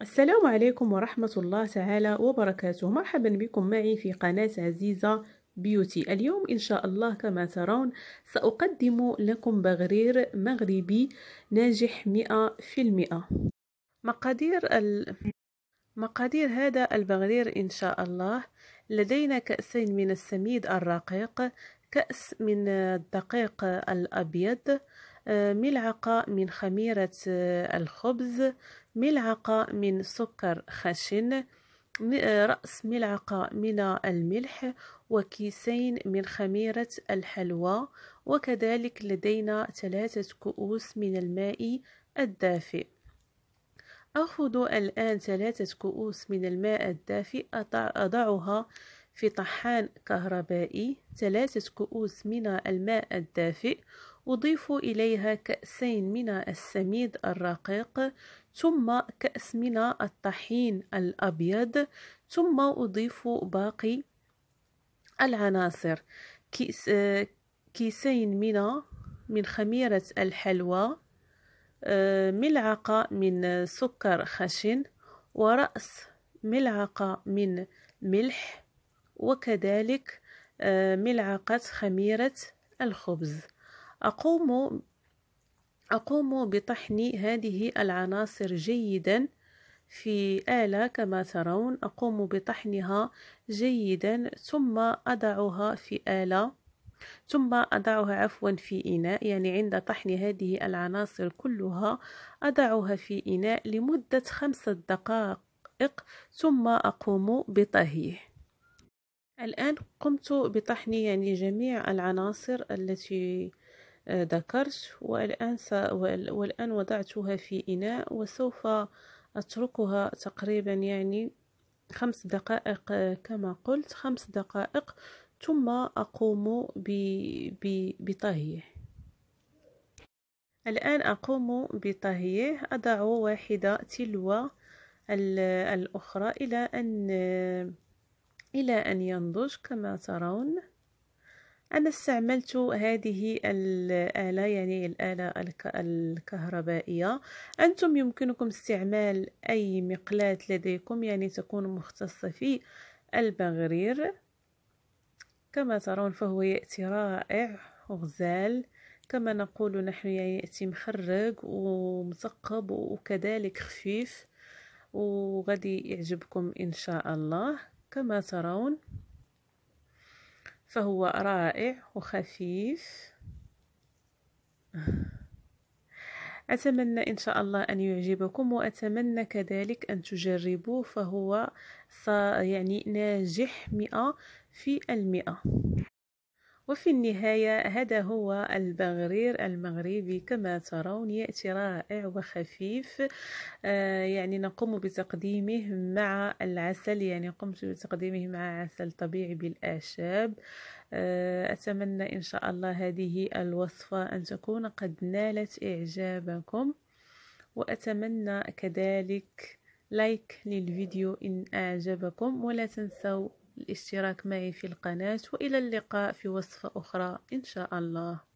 السلام عليكم ورحمة الله تعالى وبركاته مرحبا بكم معي في قناة عزيزة بيوتي اليوم إن شاء الله كما ترون سأقدم لكم بغرير مغربي ناجح مئة في المئة مقادير ال... مقادير هذا البغرير إن شاء الله لدينا كأسين من السميد الرقيق كأس من الدقيق الأبيض ملعقة من خميرة آه، الخبز ملعقة من سكر خشن آه، رأس ملعقة من الملح وكيسين من خميرة الحلوى وكذلك لدينا ثلاثة كؤوس من الماء الدافئ أخذ الآن ثلاثة كؤوس من الماء الدافئ أضعها في طحان كهربائي ثلاثة كؤوس من الماء الدافئ أضيف إليها كأسين من السميد الرقيق ثم كأس من الطحين الأبيض ثم أضيف باقي العناصر كيس كيسين من من خميرة الحلوى آه، ملعقة من سكر خشن ورأس ملعقة من ملح وكذلك آه، ملعقة خميرة الخبز أقوم أقوم بطحن هذه العناصر جيدا في آلة كما ترون أقوم بطحنها جيدا ثم أضعها في آلة ثم أضعها عفوا في إناء يعني عند طحن هذه العناصر كلها أضعها في إناء لمدة خمسة دقائق ثم أقوم بطهيه الآن قمت بطحن يعني جميع العناصر التي ذكرت والآن س... والآن وضعتها في إناء وسوف أتركها تقريبا يعني خمس دقائق كما قلت خمس دقائق ثم أقوم ب... ب... بطهيه الآن أقوم بطهيه أضع واحدة تلو الأخرى إلى أن إلى أن ينضج كما ترون أنا استعملت هذه الآلة يعني الآلة الكهربائية أنتم يمكنكم استعمال أي مقلاة لديكم يعني تكون مختصة في البغرير كما ترون فهو يأتي رائع وغزال كما نقول نحن يعني يأتي مخرج ومثقب وكذلك خفيف وغادي يعجبكم إن شاء الله كما ترون فهو رائع وخفيف أتمنى إن شاء الله أن يعجبكم وأتمنى كذلك أن تجربوه فهو يعني ناجح مئة في المئة وفي النهاية هذا هو البغرير المغربي كما ترون يأتي رائع وخفيف آه، يعني نقوم بتقديمه مع العسل يعني قمت بتقديمه مع عسل طبيعي بالأعشاب آه، أتمنى إن شاء الله هذه الوصفة أن تكون قد نالت إعجابكم وأتمنى كذلك لايك للفيديو إن أعجبكم ولا تنسوا الاشتراك معي في القناة وإلى اللقاء في وصفة أخرى إن شاء الله